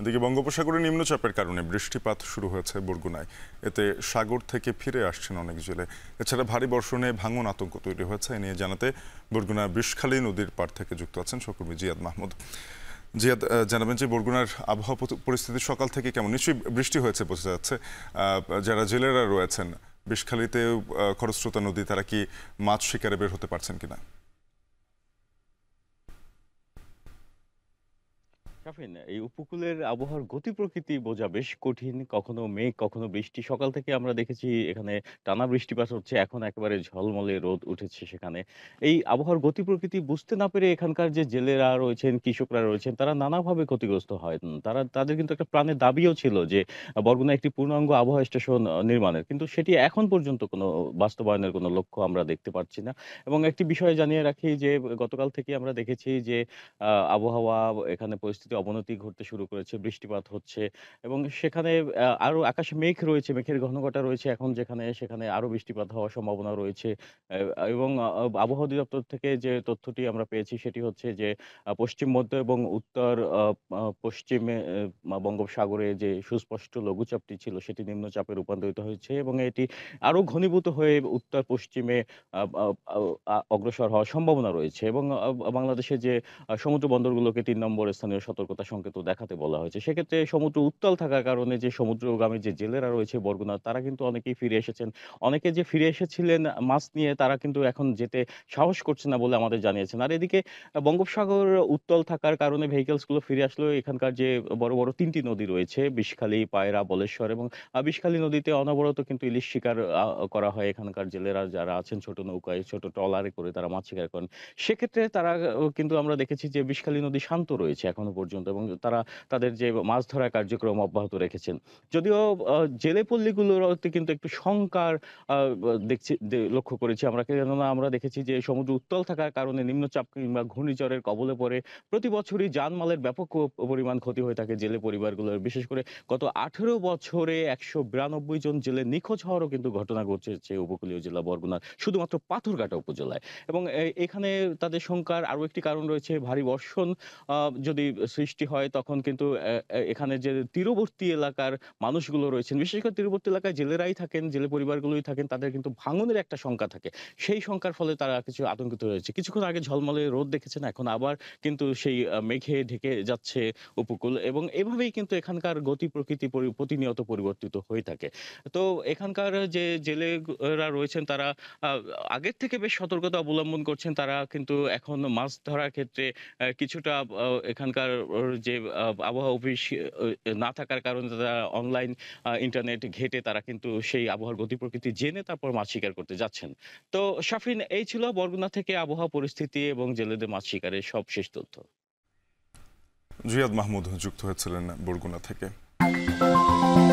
এদিকে বঙ্গোপসাগরে নিম্নচাপের কারণে বৃষ্টিপাত শুরু হয়েছে বরগুনায় এতে সাগর থেকে ফিরে আসছেন অনেক জেলে এছাড়া ভারী বর্ষণে ভাঙন আতঙ্ক তৈরি হয়েছে এ নিয়ে জানাতে বরগুনা বিষখালী নদীর পার থেকে যুক্ত আছেন সহকর্মী জিয়াদ মাহমুদ জিয়াদ জানাবেন যে বরগুনার আবহাওয়া পরিস্থিতি সকাল থেকে কেমন নিশ্চয়ই বৃষ্টি হয়েছে বোঝা যাচ্ছে যারা জেলেরা রয়েছেন বিষখালীতে খরস্রোতা নদী তারা কি মাছ শিকারে বের হতে পারছেন কিনা না শাফিন এই উপকূলের আবহাওয়ার গতি প্রকৃতি বোঝা বেশ কঠিন কখনো মেঘ কখনো বৃষ্টি সকাল থেকে আমরা দেখেছি এখানে টানা বৃষ্টিপাত হচ্ছে এখন একেবারে ঝলমলে রোদ উঠেছে সেখানে এই আবহাওয়ার গতি প্রকৃতি বুঝতে না পেরে এখানকার যে জেলেরা রয়েছেন কৃষকরা রয়েছেন তারা নানাভাবে ক্ষতিগ্রস্ত হয় তারা তাদের কিন্তু একটা প্রাণের দাবিও ছিল যে বরগুনা একটি পূর্ণাঙ্গ আবহাওয়া স্টেশন নির্মাণের কিন্তু সেটি এখন পর্যন্ত কোনো বাস্তবায়নের কোনো লক্ষ্য আমরা দেখতে পাচ্ছি না এবং একটি বিষয় জানিয়ে রাখি যে গতকাল থেকে আমরা দেখেছি যে আবহাওয়া এখানে পরিস্থিতি অবনতি ঘটতে শুরু করেছে বৃষ্টিপাত হচ্ছে এবং সেখানে আরও আকাশে মেঘ রয়েছে মেঘের ঘনঘটা রয়েছে এখন যেখানে সেখানে আরও বৃষ্টিপাত হওয়ার সম্ভাবনা রয়েছে এবং আবহাওয়া অধিদপ্তর থেকে যে তথ্যটি আমরা পেয়েছি সেটি হচ্ছে যে পশ্চিম মধ্য এবং উত্তর পশ্চিমে বঙ্গোপসাগরে যে সুস্পষ্ট লঘুচাপটি ছিল সেটি নিম্নচাপে রূপান্তরিত হয়েছে এবং এটি আরও ঘনীভূত হয়ে উত্তর পশ্চিমে অগ্রসর হওয়ার সম্ভাবনা রয়েছে এবং বাংলাদেশে যে সমুদ্র বন্দরগুলোকে তিন নম্বর স্থানীয় সতর্ক সতর্কতা সংকেত দেখাতে বলা হয়েছে সেক্ষেত্রে সমুদ্র উত্তাল থাকার কারণে যে সমুদ্রগামী যে জেলেরা রয়েছে বরগুনা তারা কিন্তু অনেকেই ফিরে এসেছেন অনেকে যে ফিরে এসেছিলেন মাছ নিয়ে তারা কিন্তু এখন যেতে সাহস করছে না বলে আমাদের জানিয়েছেন আর এদিকে বঙ্গোপসাগর উত্তল থাকার কারণে ভেহিকেলসগুলো ফিরে আসলেও এখানকার যে বড় বড় তিনটি নদী রয়েছে বিষখালী পায়রা বলেশ্বর এবং বিষখালী নদীতে অনবরত কিন্তু ইলিশ শিকার করা হয় এখানকার জেলেরা যারা আছেন ছোট নৌকায় ছোট ট্রলারে করে তারা মাছ শিকার করেন সেক্ষেত্রে তারা কিন্তু আমরা দেখেছি যে বিষখালী নদী শান্ত রয়েছে এখনো পর্যন্ত পর্যন্ত এবং তারা তাদের যে মাছ ধরা কার্যক্রম অব্যাহত রেখেছেন যদিও জেলে পল্লীগুলোর কিন্তু একটু শঙ্কার দেখছি লক্ষ্য করেছি আমরা কেননা আমরা দেখেছি যে সমুদ্র উত্তল থাকার কারণে নিম্নচাপ কিংবা ঘূর্ণিঝড়ের কবলে পড়ে প্রতি বছরই জানমালের ব্যাপক পরিমাণ ক্ষতি হয়ে থাকে জেলে পরিবারগুলোর বিশেষ করে গত আঠেরো বছরে একশো বিরানব্বই জন জেলে নিখোঁজ হওয়ারও কিন্তু ঘটনা ঘটেছে উপকূলীয় জেলা বরগুনার শুধুমাত্র পাথরঘাটা উপজেলায় এবং এখানে তাদের শঙ্কার আরও একটি কারণ রয়েছে ভারী বর্ষণ যদি সৃষ্টি হয় তখন কিন্তু এখানে যে তীরবর্তী এলাকার মানুষগুলো রয়েছেন বিশেষ করে তীরবর্তী এলাকায় জেলেরাই থাকেন জেলে পরিবারগুলোই থাকেন তাদের কিন্তু ভাঙনের একটা শঙ্কা থাকে সেই শঙ্কার ফলে তারা কিছু আতঙ্কিত রয়েছে কিছুক্ষণ আগে ঝলমলে রোদ দেখেছেন এখন আবার কিন্তু সেই মেঘে ঢেকে যাচ্ছে উপকূল এবং এভাবেই কিন্তু এখানকার গতি প্রকৃতি প্রতিনিয়ত পরিবর্তিত হয়ে থাকে তো এখানকার যে জেলেরা রয়েছেন তারা আগের থেকে বেশ সতর্কতা অবলম্বন করছেন তারা কিন্তু এখন মাছ ধরার ক্ষেত্রে কিছুটা এখানকার যে আবহাওয়া অফিস না থাকার কারণে তারা অনলাইন ইন্টারনেট ঘেটে তারা কিন্তু সেই আবহাওয়ার গতি প্রকৃতি জেনে তারপর মাছ শিকার করতে যাচ্ছেন তো শাফিন এই ছিল বরগুনা থেকে আবহাওয়া পরিস্থিতি এবং জেলেদের মাছ শিকারের সব শেষ তথ্য জুয়াদ মাহমুদ যুক্ত হয়েছিলেন বরগুনা থেকে